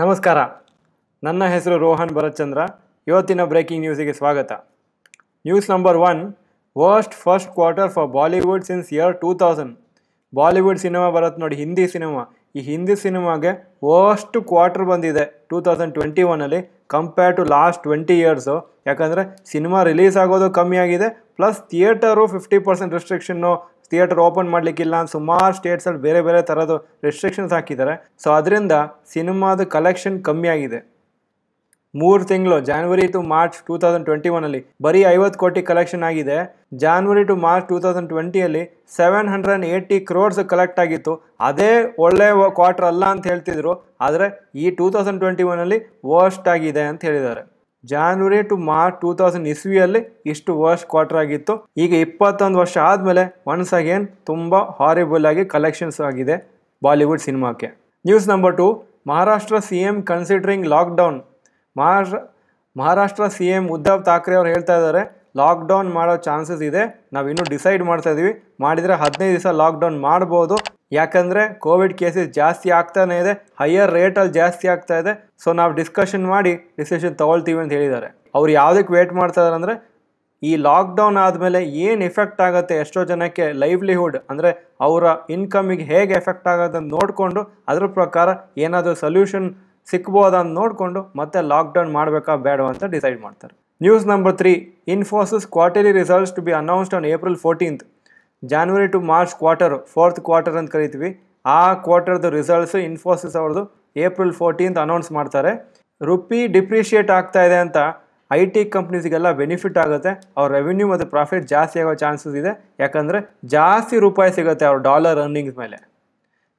ನಮಸ್ಕಾರ ನನ್ನ ಹೆಸರು ರೋಹನ್ ಭರತ್ಚಂದ್ರ ಇವತ್ತಿನ ಬ್ರೇಕಿಂಗ್ ನ್ಯೂಸಿಗೆ ಸ್ವಾಗತ news number one worst first quarter for Bollywood since year two thousand Bollywood cinema ಬರತ್ತೆ ನೋಡಿ ಹಿಂದಿ ಸಿನಿಮಾ ಈ ಹಿಂದಿ ಸಿನಿಮಾಗೆ ವರ್ಸ್ಟ್ ಕ್ವಾರ್ಟರ್ ಬಂದಿದೆ ಟೂ ತೌಸಂಡ್ ಟ್ವೆಂಟಿ ಒನ್ನಲ್ಲಿ compare to last twenty years ಯಾಕಂದರೆ ಸಿನಿಮಾ ರಿಲೀಸ್ ಆಗೋದು ಕಮ್ಮಿಯಾಗಿದೆ plus theatre fifty percent restriction theatre open ಮಾಡಲಿಕ್ಕಿಲ್ಲ ಸುಮಾರು ಸ್ಟೇಟ್ಸಲ್ಲಿ ಬೇರೆ ಬೇರೆ ಥರದ್ದು ರೆಸ್ಟ್ರಿಕ್ಷನ್ಸ್ ಹಾಕಿದ್ದಾರೆ ಸೊ ಅದರಿಂದ ಸಿನಿಮಾದ ಕಲೆಕ್ಷನ್ ಕಮ್ಮಿ ಆಗಿದೆ ಮೂರು ತಿಂಗಳು January to March two thousand twenty ಒನಲ್ಲಿ ಬರೀ ಐವತ್ತು ಕೋಟಿ ಕಲೆಕ್ಷನ್ ಆಗಿದೆ January to March two thousand ಟ್ವೆಂಟಿಯಲ್ಲಿ seven hundred and eighty crores collect ಆಗಿತ್ತು ಅದೇ ಒಳ್ಳೆಯ ಕ್ವಾರ್ಟರ್ ಅಲ್ಲ ಅಂತ ಹೇಳ್ತಿದ್ರು ಆದರೆ ಈ ಟೂ ತೌಸಂಡ್ ಟ್ವೆಂಟಿ ಒನಲ್ಲಿ ವರ್ಸ್ಟ್ ಆಗಿದೆ ಅಂತ ಹೇಳಿದ್ದಾರೆ January to March two thousand ಇಸ್ವಿಯಲ್ಲಿ ಇಷ್ಟು ವರ್ಷ ಕ್ವಾರ್ಟರ್ ಆಗಿತ್ತು ಈಗ ಇಪ್ಪತ್ತೊಂದು ವರ್ಷ ಆದಮೇಲೆ ಒನ್ಸ್ ಅಗೇನ್ ತುಂಬ ಹಾರಿಬಲ್ ಆಗಿ ಕಲೆಕ್ಷನ್ಸ್ ಆಗಿದೆ ಬಾಲಿವುಡ್ ಸಿನಿಮಾಕ್ಕೆ news number two Maharashtra C M considering lockdown Maharashtra Maharashtra C M Uddhav Thackeray ಅವರು ಹೇಳ್ತಾ ಇದ್ದಾರೆ ಲಾಕ್ಡೌನ್ ಮಾಡೋ ಚಾನ್ಸಸ್ ಇದೆ ನಾವು ಇನ್ನೂ ಡಿಸೈಡ್ ಮಾಡ್ತಾ ಇದ್ದೀವಿ ಮಾಡಿದರೆ ಹದಿನೈದು ದಿವಸ ಲಾಕ್ಡೌನ್ ಮಾಡ್ಬೋದು ಯಾಕಂದರೆ ಕೋವಿಡ್ ಕೇಸಸ್ ಜಾಸ್ತಿ ಆಗ್ತಾನೇ ಇದೆ ಹೈಯರ್ ರೇಟಲ್ಲಿ ಜಾಸ್ತಿ ಆಗ್ತಾ ಇದೆ ಸೊ ನಾವು ಡಿಸ್ಕಷನ್ ಮಾಡಿ ಡಿಸಿಷನ್ ತೊಗೊಳ್ತೀವಿ ಅಂತ ಹೇಳಿದ್ದಾರೆ ಅವ್ರು ಯಾವುದಕ್ಕೆ ವೇಟ್ ಮಾಡ್ತಾ ಅಂದರೆ ಈ ಲಾಕ್ಡೌನ್ ಆದಮೇಲೆ ಏನು ಎಫೆಕ್ಟ್ ಆಗುತ್ತೆ ಎಷ್ಟೋ ಜನಕ್ಕೆ ಲೈವ್ಲಿಹುಡ್ ಅಂದರೆ ಅವರ ಇನ್ಕಮಿಗೆ ಹೇಗೆ ಎಫೆಕ್ಟ್ ಆಗುತ್ತೆ ಅಂತ ನೋಡಿಕೊಂಡು ಅದ್ರ ಪ್ರಕಾರ ಏನಾದರೂ ಸೊಲ್ಯೂಷನ್ ಸಿಕ್ಬೋದ ಅಂತ ನೋಡಿಕೊಂಡು ಮತ್ತೆ ಲಾಕ್ಡೌನ್ ಮಾಡಬೇಕಾ ಬೇಡವಾ ಅಂತ ಡಿಸೈಡ್ ಮಾಡ್ತಾರೆ news number three Infosys quarterly results to be announced on April fourteenth January to March quarter fourth quarter ಅಂತ ಕರಿತೀವಿ ಆ ಕ್ವಾರ್ಟರ್ದು ರಿಸಲ್ಟ್ಸು ಇನ್ಫೋಸಿಸ್ ಅವ್ರದ್ದು ಏಪ್ರಿಲ್ ಫೋರ್ಟೀನ್ತ್ ಅನೌನ್ಸ್ ಮಾಡ್ತಾರೆ ರುಪಿ ಡಿಪ್ರಿಷಿಯೇಟ್ ಆಗ್ತಾ ಇದೆ ಅಂತ ಐ ಟಿ ಕಂಪ್ನೀಸ್ಗೆಲ್ಲ ಬೆನಿಫಿಟ್ ಆಗುತ್ತೆ ಅವ್ರ ರೆವಿನ್ಯೂ ಮತ್ತು ಪ್ರಾಫಿಟ್ ಜಾಸ್ತಿ ಆಗೋ ಚಾನ್ಸಸ್ ಇದೆ ಯಾಕಂದರೆ ಜಾಸ್ತಿ ರೂಪಾಯಿ ಸಿಗುತ್ತೆ ಅವ್ರ ಡಾಲರ್ ಅರ್ನಿಂಗ್ಸ್ ಮೇಲೆ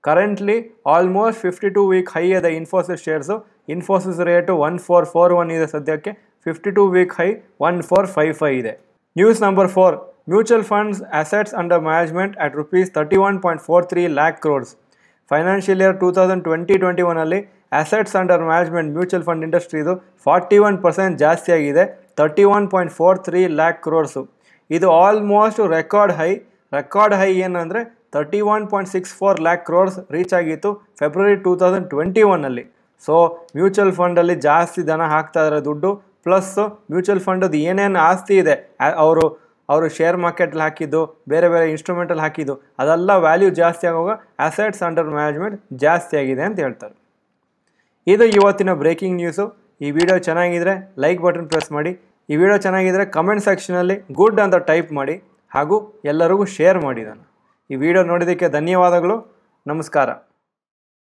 currently almost fifty two week high ಇದೆ Infosys shares Infosys rate one four four one ಇದೆ ಸದ್ಯಕ್ಕೆ fifty two week high one four five five ಇದೆ news number four Mutual funds assets under management at rupees 31.43 lakh crores. Financial year two thousand twenty twenty ಒನಲ್ಲಿ assets under management mutual fund ಇಂಡಸ್ಟ್ರಿದು forty one percent ಜಾಸ್ತಿ ಆಗಿದೆ thirty one point four three lakh crores ಇದು almost record high record high ಏನಂದರೆ thirty one point six four lakh crores reach ಆಗಿತ್ತು February two thousand twenty ಒನ್ನಲ್ಲಿ so mutual ಫಂಡಲ್ಲಿ ಜಾಸ್ತಿ ಜನ ಹಾಕ್ತಾ ಇದ್ದಾರೆ ದುಡ್ಡು ಪ್ಲಸ್ ಮ್ಯೂಚುವಲ್ ಫಂಡದ್ದು ಏನೇನು ಆಸ್ತಿ ಇದೆ ಅವರು ಅವರು ಶೇರ್ ಮಾರ್ಕೆಟಲ್ಲಿ ಹಾಕಿದ್ದು ಬೇರೆ ಬೇರೆ ಇನ್ಸ್ಟ್ರೂಮೆಂಟಲ್ಲಿ ಹಾಕಿದ್ದು ಅದೆಲ್ಲ ವ್ಯಾಲ್ಯೂ ಜಾಸ್ತಿ ಆಗುವಾಗ ಅಸೆಟ್ಸ್ ಅಂಡರ್ ಮ್ಯಾನೇಜ್ಮೆಂಟ್ ಜಾಸ್ತಿ ಆಗಿದೆ ಅಂತ ಹೇಳ್ತಾರೆ ಇದು ಇವತ್ತಿನ ಬ್ರೇಕಿಂಗ್ ನ್ಯೂಸು ಈ ವಿಡಿಯೋ ಚೆನ್ನಾಗಿದ್ದರೆ ಲೈಕ್ ಬಟನ್ ಪ್ರೆಸ್ ಮಾಡಿ ಈ ವಿಡಿಯೋ ಚೆನ್ನಾಗಿದ್ದರೆ ಕಮೆಂಟ್ ಸೆಕ್ಷನಲ್ಲಿ ಗುಡ್ ಅಂತ ಟೈಪ್ ಮಾಡಿ ಹಾಗೂ ಎಲ್ಲರಿಗೂ ಶೇರ್ ಮಾಡಿ ನಾನು ಈ ವಿಡಿಯೋ ನೋಡಿದ್ದಕ್ಕೆ ಧನ್ಯವಾದಗಳು ನಮಸ್ಕಾರ